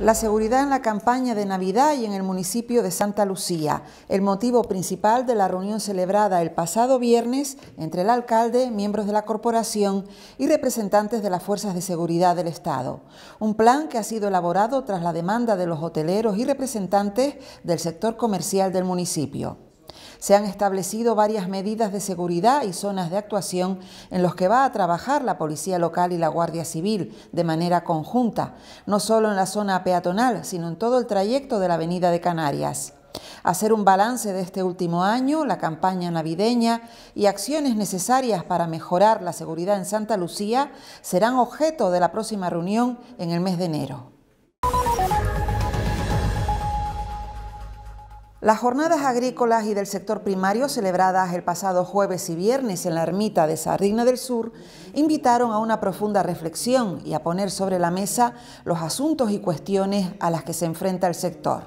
La seguridad en la campaña de Navidad y en el municipio de Santa Lucía, el motivo principal de la reunión celebrada el pasado viernes entre el alcalde, miembros de la corporación y representantes de las fuerzas de seguridad del Estado. Un plan que ha sido elaborado tras la demanda de los hoteleros y representantes del sector comercial del municipio. Se han establecido varias medidas de seguridad y zonas de actuación en los que va a trabajar la Policía Local y la Guardia Civil de manera conjunta, no solo en la zona peatonal, sino en todo el trayecto de la Avenida de Canarias hacer un balance de este último año, la campaña navideña y acciones necesarias para mejorar la seguridad en Santa Lucía serán objeto de la próxima reunión en el mes de enero. Las jornadas agrícolas y del sector primario celebradas el pasado jueves y viernes en la ermita de Sardina del Sur invitaron a una profunda reflexión y a poner sobre la mesa los asuntos y cuestiones a las que se enfrenta el sector.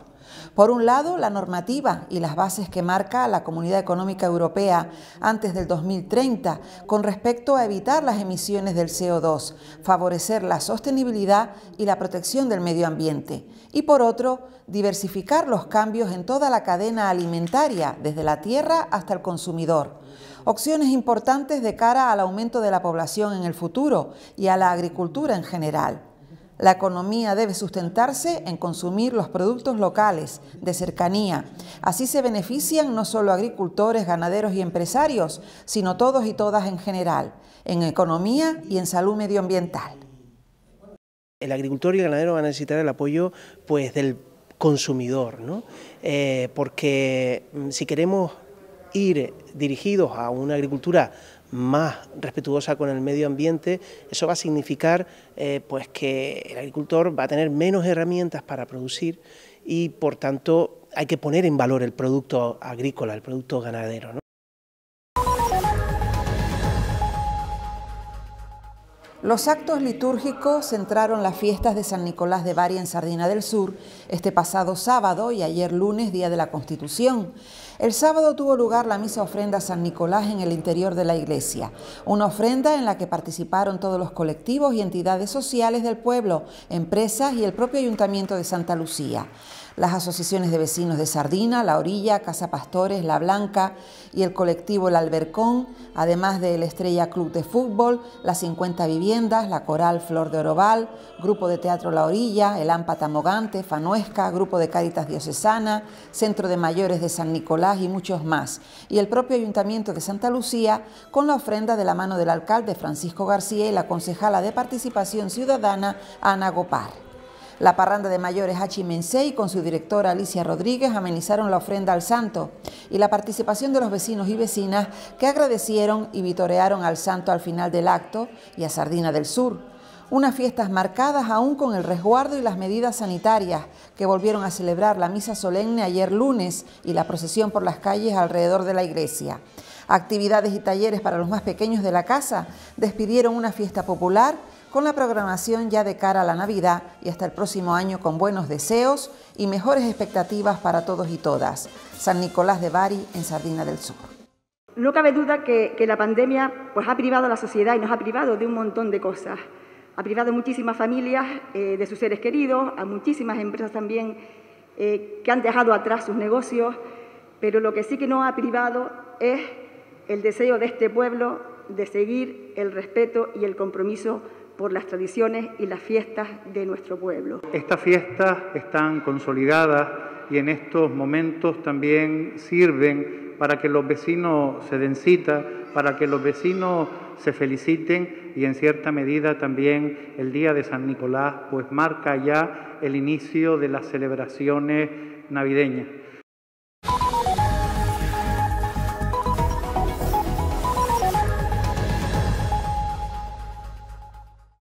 Por un lado, la normativa y las bases que marca la Comunidad Económica Europea antes del 2030 con respecto a evitar las emisiones del CO2, favorecer la sostenibilidad y la protección del medio ambiente. Y por otro, diversificar los cambios en toda la cadena alimentaria, desde la tierra hasta el consumidor. Opciones importantes de cara al aumento de la población en el futuro y a la agricultura en general. La economía debe sustentarse en consumir los productos locales, de cercanía. Así se benefician no solo agricultores, ganaderos y empresarios, sino todos y todas en general, en economía y en salud medioambiental. El agricultor y el ganadero van a necesitar el apoyo pues, del consumidor, ¿no? Eh, porque mm, si queremos ir dirigidos a una agricultura más respetuosa con el medio ambiente, eso va a significar eh, pues que el agricultor va a tener menos herramientas para producir y por tanto hay que poner en valor el producto agrícola, el producto ganadero. Los actos litúrgicos centraron las fiestas de San Nicolás de Bari en Sardina del Sur este pasado sábado y ayer lunes, día de la Constitución. El sábado tuvo lugar la misa ofrenda San Nicolás en el interior de la iglesia, una ofrenda en la que participaron todos los colectivos y entidades sociales del pueblo, empresas y el propio ayuntamiento de Santa Lucía. Las asociaciones de vecinos de Sardina, La Orilla, Casa Pastores, La Blanca y el colectivo El Albercón, además del Estrella Club de Fútbol, las 50 viviendas, la Coral Flor de Oroval, Grupo de Teatro La Orilla, el Ámpata Mogante, Fanuesca, Grupo de Cáritas Diocesana, Centro de Mayores de San Nicolás y muchos más. Y el propio Ayuntamiento de Santa Lucía con la ofrenda de la mano del alcalde Francisco García y la concejala de Participación Ciudadana, Ana Gopar. La parranda de mayores Mensei con su directora Alicia Rodríguez amenizaron la ofrenda al santo y la participación de los vecinos y vecinas que agradecieron y vitorearon al santo al final del acto y a Sardina del Sur. Unas fiestas marcadas aún con el resguardo y las medidas sanitarias que volvieron a celebrar la misa solemne ayer lunes y la procesión por las calles alrededor de la iglesia. Actividades y talleres para los más pequeños de la casa despidieron una fiesta popular con la programación ya de cara a la Navidad y hasta el próximo año con buenos deseos y mejores expectativas para todos y todas. San Nicolás de Bari, en Sardina del Sur. No cabe duda que, la pandemia pues, ha privado a la sociedad y nos ha privado de un montón de cosas. Ha privado a muchísimas familias eh, de sus seres queridos, a muchísimas empresas también eh, que han dejado atrás sus negocios, pero lo que sí que no ha privado es el deseo de este pueblo de seguir el respeto y el compromiso por las tradiciones y las fiestas de nuestro pueblo. Estas fiestas están consolidadas y en estos momentos también sirven para que los vecinos se den cita, para que los vecinos se feliciten y en cierta medida también el Día de San Nicolás pues marca ya el inicio de las celebraciones navideñas.